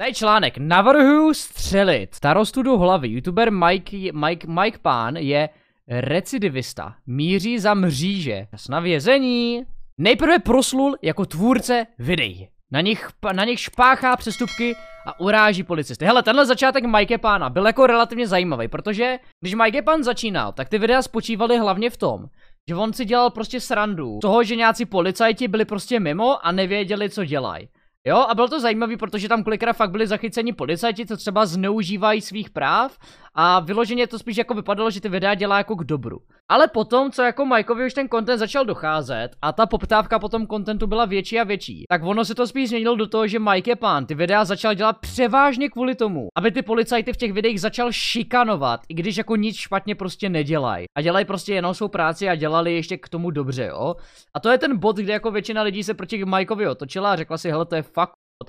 Tady článek. Navrhuju střelit. Starostu do hlavy. Youtuber Mike, Mike, Mike Pán je recidivista. Míří za mříže. Čas na vězení. Nejprve proslul jako tvůrce videí. Na nich, na nich špáchá přestupky a uráží policisty. Hele, tenhle začátek Mike Pána byl jako relativně zajímavý, protože když Mike Pán začínal, tak ty videa spočívaly hlavně v tom, že on si dělal prostě srandu toho, že nějací policajti byli prostě mimo a nevěděli, co dělají. Jo, a bylo to zajímavý, protože tam kolikrát fakt byli zachyceni policajti, co třeba zneužívají svých práv a vyloženě to spíš jako vypadalo, že ty videa dělá jako k dobru. Ale potom, co jako Mikeovi už ten content začal docházet a ta poptávka po tom contentu byla větší a větší, tak ono se to spíš změnilo do toho, že Mike je pán. Ty videa začal dělat převážně kvůli tomu, aby ty policajty v těch videích začal šikanovat, i když jako nic špatně prostě nedělají. A dělají prostě jenom svou práci a dělali ještě k tomu dobře, jo. A to je ten bod, kde jako většina lidí se proti Mikeovi otočila a řekla si, hele, to je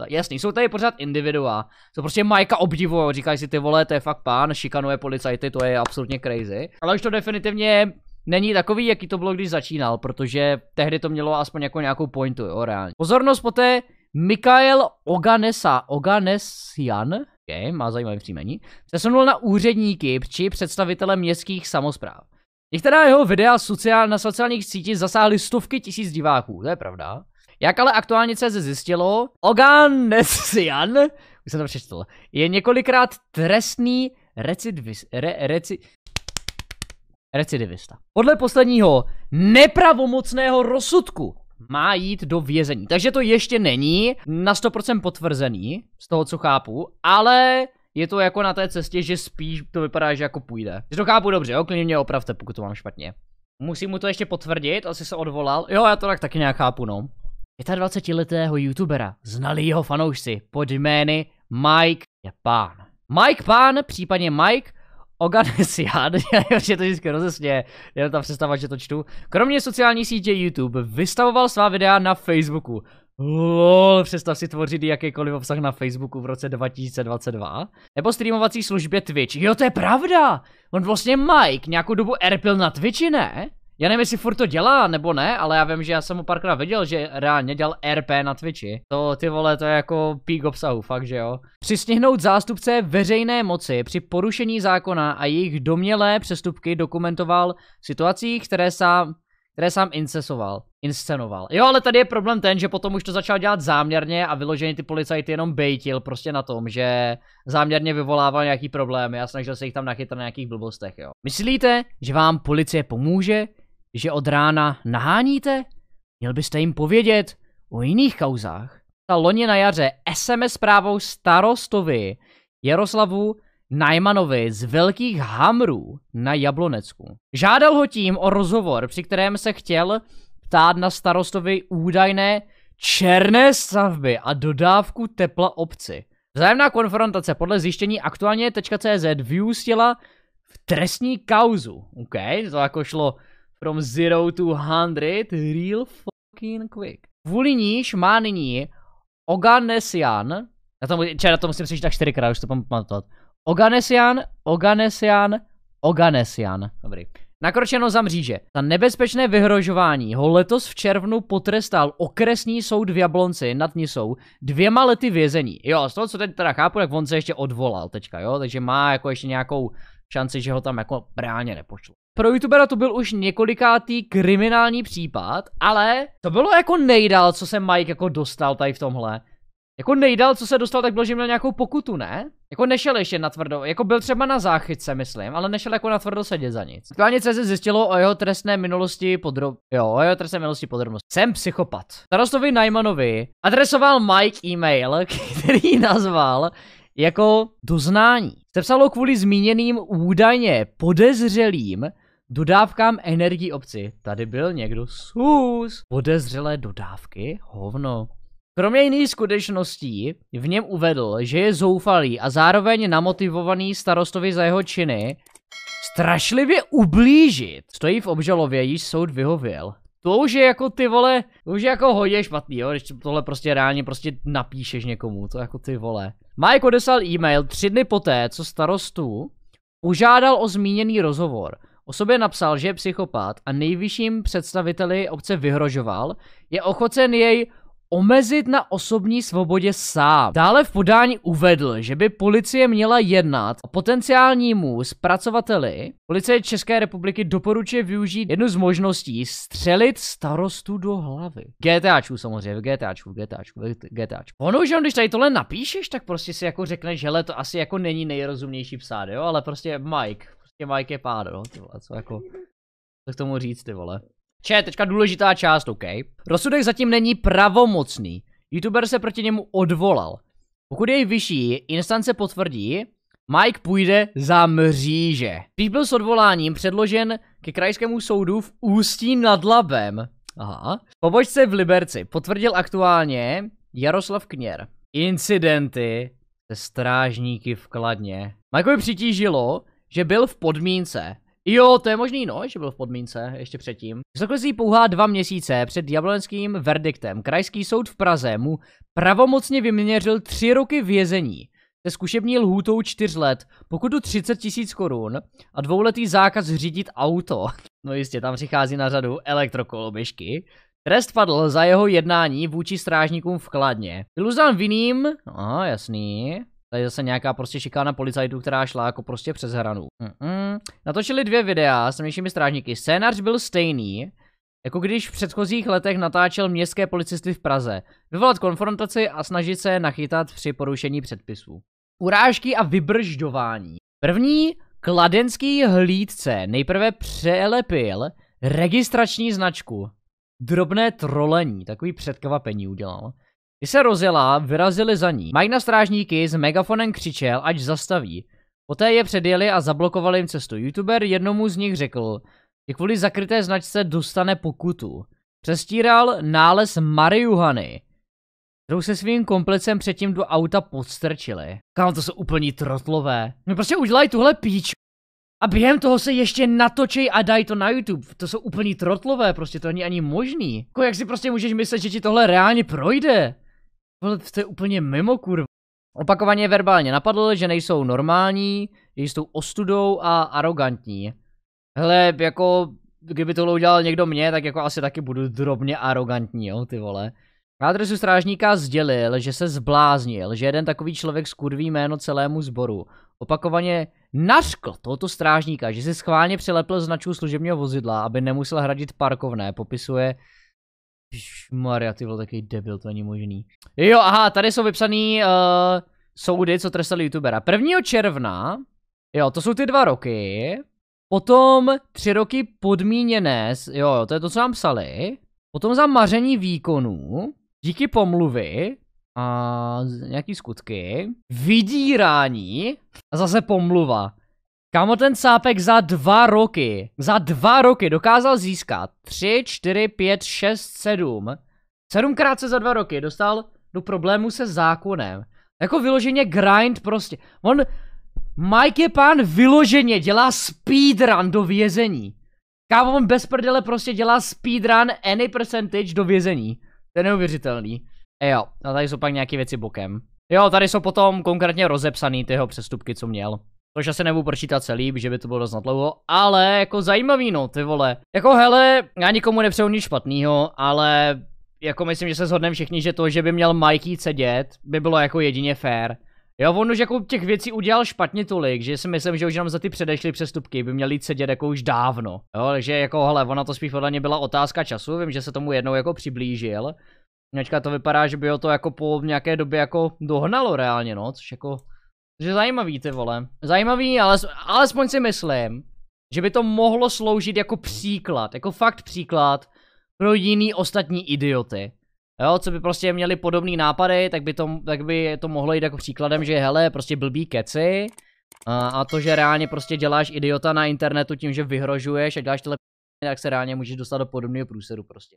Jasný, jsou tady pořád individua. To prostě Majka obdivuje, říkají si ty vole, to je fakt pán, šikanuje policajty, to je absolutně crazy. Ale už to definitivně není takový, jaký to bylo, když začínal, protože tehdy to mělo aspoň jako nějakou pointu, jo, reálně. Pozornost poté Mikael Oganesa, Oganesian, okay, má zajímavý příjmení, přesunul na úředníky či představitele městských samozpráv. Některá jeho videa sociál, na sociálních sítích zasáhly stovky tisíc diváků, to je pravda. Jak ale aktuálně se zjistilo, Oganesian, už jsem to přečetl, je několikrát trestný recidivis, re, reci, recidivista. Podle posledního nepravomocného rozsudku má jít do vězení. Takže to ještě není na 100% potvrzený, z toho co chápu, ale je to jako na té cestě, že spíš to vypadá, že jako půjde. Že to chápu dobře, jo, klidně mě opravte, pokud to mám špatně. Musím mu to ještě potvrdit, asi se odvolal. Jo, já to tak taky nějak chápu, no. 25-letého youtubera. Znali jeho fanoušci pod jmény Mike je pán. Mike pán, případně Mike Oganesian, že to vždycky rozesně, je tam přestava, že to čtu. Kromě sociální sítě YouTube vystavoval svá videa na Facebooku. Lol, představ si tvořit jakýkoliv obsah na Facebooku v roce 2022. Nebo streamovací službě Twitch. Jo, to je pravda! On vlastně Mike nějakou dobu erpil na Twitchi, ne? Já nevím, jestli furt to dělá, nebo ne, ale já vím, že já jsem mu párkrát viděl, že reálně dělal RP na Twitchi. To ty vole, to je jako pík obsahu, fakt, že jo. Přistihnout zástupce veřejné moci při porušení zákona a jejich domělé přestupky dokumentoval v situacích, které sám které sám incesoval, inscenoval. Jo, ale tady je problém ten, že potom už to začal dělat záměrně a vyloženě ty policajty jenom bejtil prostě na tom, že záměrně vyvolával nějaký problémy a snažil se jich tam nachytat na nějakých blbostech, jo. Myslíte, že vám policie pomůže? že od rána naháníte? Měl byste jim povědět o jiných kauzách. Ta loni na jaře SMS zprávou starostovi Jaroslavu Najmanovi z Velkých Hamrů na Jablonecku. Žádal ho tím o rozhovor, při kterém se chtěl ptát na starostovi údajné černé stavby a dodávku tepla obci. Vzájemná konfrontace podle zjištění aktuálně.cz vyústila v trestní kauzu. OK, to jako šlo from zero to 100 real fucking quick. Vůli níž má nyní Oganesian, na tom, če, na to musím přečít tak čtyřikrát, už to pamatovat. Oganesian, Oganesian, Oganesian. Dobrý. Nakročeno za mříže. Za nebezpečné vyhrožování ho letos v červnu potrestal okresní soud v Jablonci nad Nisou dvěma lety vězení. Jo, z toho, co teď teda chápu, tak on se ještě odvolal teďka, jo, takže má jako ještě nějakou šanci, že ho tam jako reálně nepošlo. Pro youtubera to byl už několikátý kriminální případ, ale to bylo jako nejdál, co se Mike jako dostal tady v tomhle. Jako nejdál, co se dostal, tak bylo, že měl nějakou pokutu, ne? Jako nešel ještě na tvrdo, jako byl třeba na záchytce, myslím, ale nešel jako na tvrdo sedět za nic. Aktuálně se zjistilo o jeho trestné minulosti podrob... Jo, o jeho trestné minulosti podrobnost. Jsem psychopat. Starostovi Najmanovi adresoval Mike e-mail, který nazval jako doznání. Sepsalo kvůli zmíněným údajně podezřelým Dodávkám energii obci. Tady byl někdo sus. Podezřelé dodávky? Hovno. Kromě jiných skutečností v něm uvedl, že je zoufalý a zároveň namotivovaný starostovi za jeho činy strašlivě ublížit. Stojí v obžalově, již soud vyhověl. To už je jako ty vole, to už je jako hodně špatný, jo, když tohle prostě reálně prostě napíšeš někomu, to jako ty vole. Mike odeslal e-mail tři dny poté, co starostu požádal o zmíněný rozhovor. O sobě napsal, že je psychopát a nejvyšším představiteli obce vyhrožoval, je ochocen jej omezit na osobní svobodě sám. Dále v podání uvedl, že by policie měla jednat a potenciálnímu zpracovateli policie České republiky doporučuje využít jednu z možností střelit starostu do hlavy. GTAčku samozřejmě, v GTAčku, v GTAčku, v GTAčku. Ono už, když tady tohle napíšeš, tak prostě si jako řekneš, že to asi jako není nejrozumnější psát, jo, ale prostě Mike, tě Mike je pár, no, ty vole, co jako, co k tomu říct, ty vole. Če, teďka důležitá část, OK. Rozsudek zatím není pravomocný. YouTuber se proti němu odvolal. Pokud jej vyšší instance potvrdí, Mike půjde za mříže. Spíš byl s odvoláním předložen ke krajskému soudu v Ústí nad Labem. Aha. Pobočce v Liberci potvrdil aktuálně Jaroslav Kněr. Incidenty se strážníky v Kladně. Mikeovi přitížilo, že byl v podmínce. Jo, to je možný, no, že byl v podmínce ještě předtím. Zaklizí pouhá dva měsíce před jablonským verdiktem. Krajský soud v Praze mu pravomocně vyměřil tři roky vězení se zkušební lhůtou čtyř let, pokutu 30 tisíc korun a dvouletý zákaz řídit auto. No jistě, tam přichází na řadu elektrokoloběžky. Trest padl za jeho jednání vůči strážníkům v Kladně. Byl uznán vinným, aha, jasný, Tady zase nějaká prostě šikána policajtů, která šla jako prostě přes hranu. Mm-mm. Natočili dvě videa s mějšími strážníky. Scénář byl stejný, jako když v předchozích letech natáčel městské policisty v Praze. Vyvolat konfrontaci a snažit se nachytat při porušení předpisů. Urážky a vybržďování. První kladenský hlídce nejprve přelepil registrační značku. Drobné trolení, takový předkvapení udělal. Ty se rozjela, vyrazili za ní. Mike na strážníky s megafonem křičel, ať zastaví. Poté je předjeli a zablokovali jim cestu. Youtuber jednomu z nich řekl, že kvůli zakryté značce dostane pokutu. Přestíral nález marihuany, kterou se svým komplicem předtím do auta podstrčili. Kámo, to jsou úplní trotlové. No prostě udělaj tuhle píč. A během toho se ještě natočej a daj to na YouTube. To jsou úplní trotlové, prostě to není ani možný. Jako jak si prostě můžeš myslet, že ti tohle reálně projde? Vole, to je úplně mimo kurva. Opakovaně verbálně napadl, že nejsou normální, že jsou ostudou a arrogantní. Hele, jako, kdyby tohle udělal někdo mě, tak jako asi taky budu drobně arrogantní, jo, ty vole. Na adresu strážníka sdělil, že se zbláznil, že jeden takový člověk skurví jméno celému sboru. Opakovaně naškl tohoto strážníka, že si schválně přilepil značku služebního vozidla, aby nemusel hradit parkovné, popisuje Maria, ty byl takový debil, to není možný. Jo, aha, tady jsou vypsaný uh, soudy, co trestali youtubera. 1. června, jo, to jsou ty dva roky, potom tři roky podmíněné, jo, jo, to je to, co nám psali, potom za maření výkonů, díky pomluvy a nějaký skutky, vydírání a zase pomluva. Kámo, ten sápek za dva roky, za dva roky dokázal získat 3, 4, 5, 6, 7. Sedmkrát se za dva roky dostal do problému se zákonem. Jako vyloženě grind prostě. On, Mike je pán vyloženě dělá speedrun do vězení. Kámo, on bez prdele prostě dělá speedrun any percentage do vězení. To je neuvěřitelný. E jo, a tady jsou pak nějaké věci bokem. Jo, tady jsou potom konkrétně rozepsaný ty jeho přestupky, co měl což asi nebudu pročítat celý, že by to bylo dost dlouho, ale jako zajímavý no, ty vole. Jako hele, já nikomu nepřeju nic špatného, ale jako myslím, že se shodneme všichni, že to, že by měl Mikey sedět, by bylo jako jedině fair. Jo, on už jako těch věcí udělal špatně tolik, že si myslím, že už jenom za ty předešly přestupky by měl jít sedět jako už dávno. Jo, takže jako hele, ona to spíš podle mě byla otázka času, vím, že se tomu jednou jako přiblížil. Načka to vypadá, že by ho to jako po nějaké době jako dohnalo reálně, no, což jako že zajímavý ty vole. Zajímavý, ale alespoň si myslím, že by to mohlo sloužit jako příklad, jako fakt příklad pro jiný ostatní idioty. Jo, co by prostě měli podobný nápady, tak by to, tak by to mohlo jít jako příkladem, že hele, prostě blbý keci a, a to, že reálně prostě děláš idiota na internetu tím, že vyhrožuješ a děláš tyhle tak se reálně můžeš dostat do podobného průseru prostě.